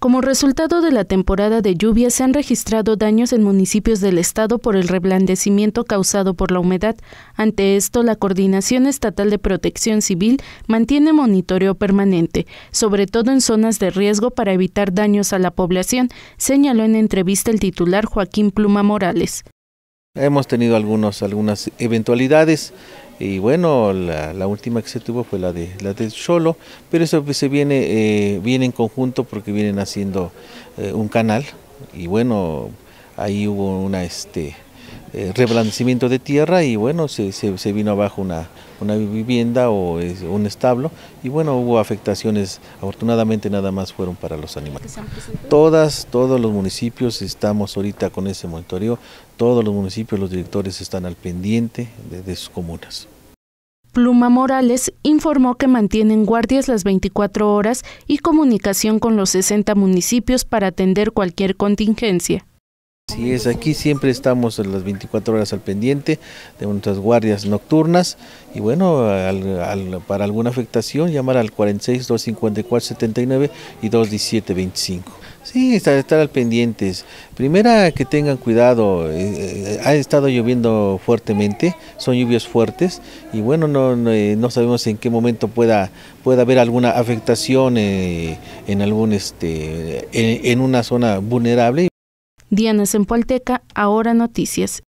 Como resultado de la temporada de lluvias se han registrado daños en municipios del estado por el reblandecimiento causado por la humedad. Ante esto, la Coordinación Estatal de Protección Civil mantiene monitoreo permanente, sobre todo en zonas de riesgo para evitar daños a la población, señaló en entrevista el titular Joaquín Pluma Morales. Hemos tenido algunos, algunas eventualidades y bueno, la, última que se tuvo fue la de la Cholo, pero eso se viene, eh, viene en conjunto porque vienen haciendo eh, un canal y bueno, ahí hubo una... este eh, de tierra y bueno, se, se, vino abajo una, una vivienda o un establo y bueno, hubo afectaciones, afortunadamente nada más fueron para los animales. Todas, todos los municipios estamos ahorita con ese monitoreo, todos los municipios, los directores están al pendiente de, de sus comunas. Pluma Morales informó que mantienen guardias las 24 horas y comunicación con los 60 municipios para atender cualquier contingencia. Así es, aquí siempre estamos las 24 horas al pendiente de nuestras guardias nocturnas y bueno, para alguna afectación llamar al 46-254-79 y 217-25. Sí, estar, al pendientes. Primera, que tengan cuidado. Eh, eh, ha estado lloviendo fuertemente, son lluvias fuertes y bueno, no, eh, sabemos en qué momento pueda, pueda haber alguna afectación en, algún, este, en una zona vulnerable Diana Sempoalteca, Ahora Noticias.